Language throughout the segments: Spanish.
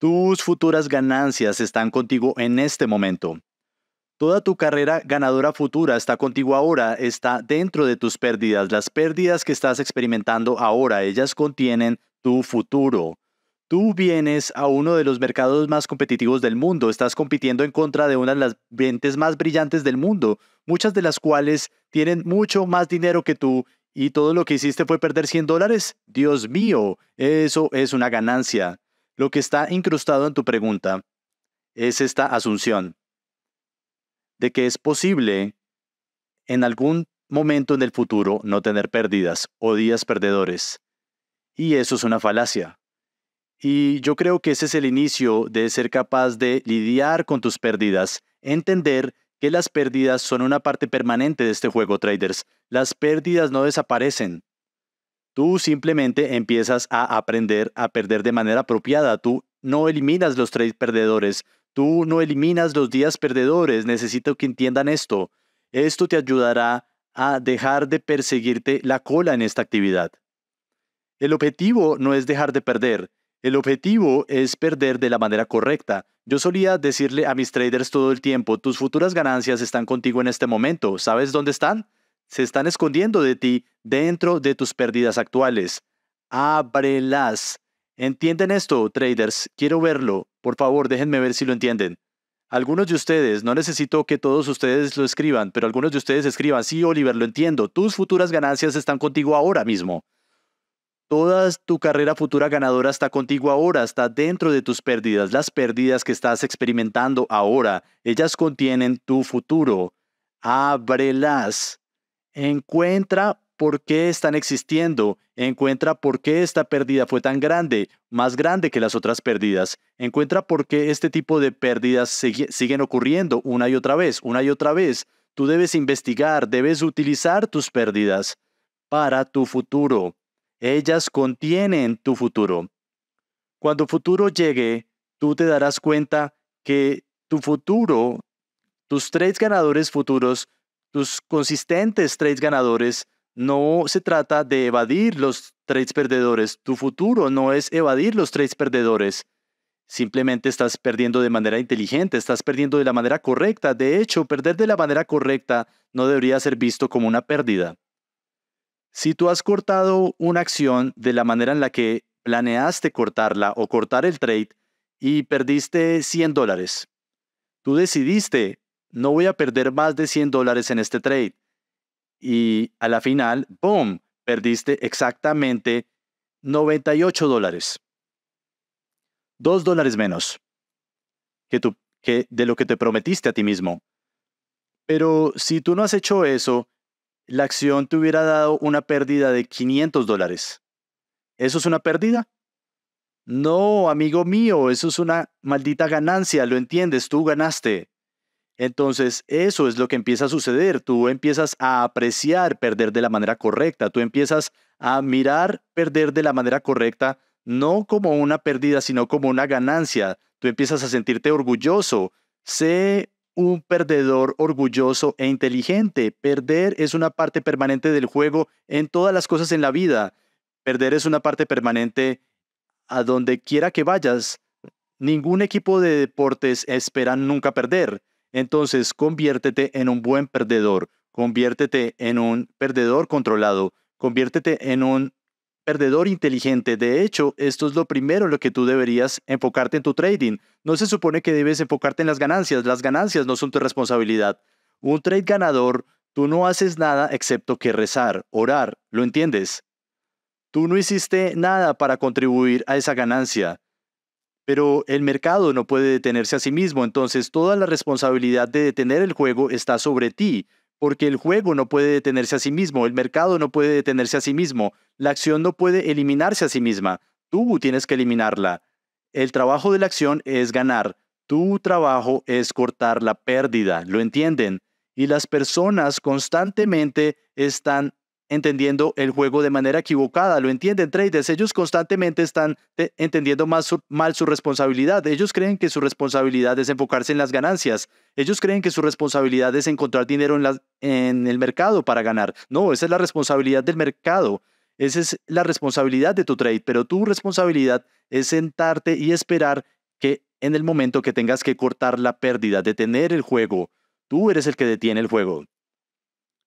Tus futuras ganancias están contigo en este momento. Toda tu carrera ganadora futura está contigo ahora, está dentro de tus pérdidas. Las pérdidas que estás experimentando ahora, ellas contienen tu futuro. Tú vienes a uno de los mercados más competitivos del mundo, estás compitiendo en contra de una de las ventas más brillantes del mundo, muchas de las cuales tienen mucho más dinero que tú y todo lo que hiciste fue perder 100 dólares. Dios mío, eso es una ganancia. Lo que está incrustado en tu pregunta es esta asunción de que es posible en algún momento en el futuro no tener pérdidas o días perdedores. Y eso es una falacia. Y yo creo que ese es el inicio de ser capaz de lidiar con tus pérdidas, entender que las pérdidas son una parte permanente de este juego, traders. Las pérdidas no desaparecen. Tú simplemente empiezas a aprender a perder de manera apropiada. Tú no eliminas los trades perdedores. Tú no eliminas los días perdedores. Necesito que entiendan esto. Esto te ayudará a dejar de perseguirte la cola en esta actividad. El objetivo no es dejar de perder. El objetivo es perder de la manera correcta. Yo solía decirle a mis traders todo el tiempo, tus futuras ganancias están contigo en este momento. ¿Sabes dónde están? Se están escondiendo de ti dentro de tus pérdidas actuales. Ábrelas. ¿Entienden esto, traders? Quiero verlo. Por favor, déjenme ver si lo entienden. Algunos de ustedes, no necesito que todos ustedes lo escriban, pero algunos de ustedes escriban, sí, Oliver, lo entiendo, tus futuras ganancias están contigo ahora mismo. Toda tu carrera futura ganadora está contigo ahora, está dentro de tus pérdidas. Las pérdidas que estás experimentando ahora, ellas contienen tu futuro. Ábrelas. Encuentra por qué están existiendo, encuentra por qué esta pérdida fue tan grande, más grande que las otras pérdidas, encuentra por qué este tipo de pérdidas siguen ocurriendo una y otra vez, una y otra vez. Tú debes investigar, debes utilizar tus pérdidas para tu futuro. Ellas contienen tu futuro. Cuando futuro llegue, tú te darás cuenta que tu futuro, tus trades ganadores futuros, tus consistentes trades ganadores, no se trata de evadir los trades perdedores. Tu futuro no es evadir los trades perdedores. Simplemente estás perdiendo de manera inteligente, estás perdiendo de la manera correcta. De hecho, perder de la manera correcta no debería ser visto como una pérdida. Si tú has cortado una acción de la manera en la que planeaste cortarla o cortar el trade y perdiste 100 dólares, tú decidiste, no voy a perder más de 100 dólares en este trade y a la final, ¡boom!, perdiste exactamente 98 dólares. dos dólares menos que, que de lo que te prometiste a ti mismo. Pero si tú no has hecho eso, la acción te hubiera dado una pérdida de 500 dólares. ¿Eso es una pérdida? No, amigo mío, eso es una maldita ganancia, lo entiendes, tú ganaste. Entonces, eso es lo que empieza a suceder. Tú empiezas a apreciar perder de la manera correcta. Tú empiezas a mirar perder de la manera correcta, no como una pérdida, sino como una ganancia. Tú empiezas a sentirte orgulloso. Sé un perdedor orgulloso e inteligente. Perder es una parte permanente del juego en todas las cosas en la vida. Perder es una parte permanente a donde quiera que vayas. Ningún equipo de deportes espera nunca perder entonces conviértete en un buen perdedor, conviértete en un perdedor controlado, conviértete en un perdedor inteligente. De hecho, esto es lo primero en lo que tú deberías enfocarte en tu trading. No se supone que debes enfocarte en las ganancias, las ganancias no son tu responsabilidad. Un trade ganador, tú no haces nada excepto que rezar, orar, ¿lo entiendes? Tú no hiciste nada para contribuir a esa ganancia. Pero el mercado no puede detenerse a sí mismo, entonces toda la responsabilidad de detener el juego está sobre ti, porque el juego no puede detenerse a sí mismo, el mercado no puede detenerse a sí mismo, la acción no puede eliminarse a sí misma, tú tienes que eliminarla. El trabajo de la acción es ganar, tu trabajo es cortar la pérdida, ¿lo entienden? Y las personas constantemente están entendiendo el juego de manera equivocada, lo entienden traders, ellos constantemente están eh, entendiendo mal su responsabilidad, ellos creen que su responsabilidad es enfocarse en las ganancias, ellos creen que su responsabilidad es encontrar dinero en, en el mercado para ganar, no, esa es la responsabilidad del mercado, esa es la responsabilidad de tu trade, pero tu responsabilidad es sentarte y esperar que en el momento que tengas que cortar la pérdida, detener el juego, tú eres el que detiene el juego.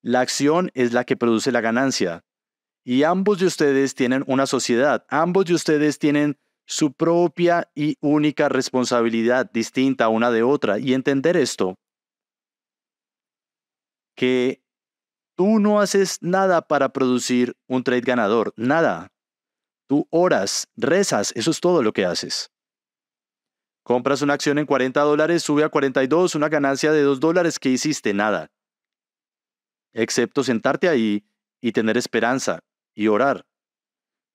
La acción es la que produce la ganancia. Y ambos de ustedes tienen una sociedad, ambos de ustedes tienen su propia y única responsabilidad distinta una de otra. Y entender esto, que tú no haces nada para producir un trade ganador, nada. Tú oras, rezas, eso es todo lo que haces. Compras una acción en 40 dólares, sube a 42, una ganancia de 2 dólares que hiciste, nada excepto sentarte ahí y tener esperanza y orar.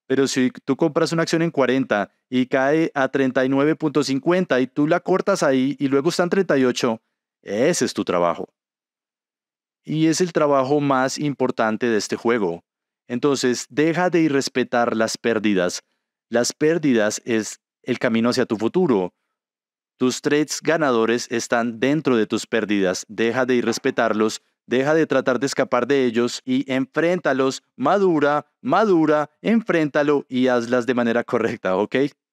Pero si tú compras una acción en 40 y cae a 39.50 y tú la cortas ahí y luego está en 38, ese es tu trabajo. Y es el trabajo más importante de este juego. Entonces, deja de irrespetar las pérdidas. Las pérdidas es el camino hacia tu futuro. Tus trades ganadores están dentro de tus pérdidas. Deja de irrespetarlos Deja de tratar de escapar de ellos y enfréntalos, madura, madura, enfréntalo y hazlas de manera correcta, ¿ok?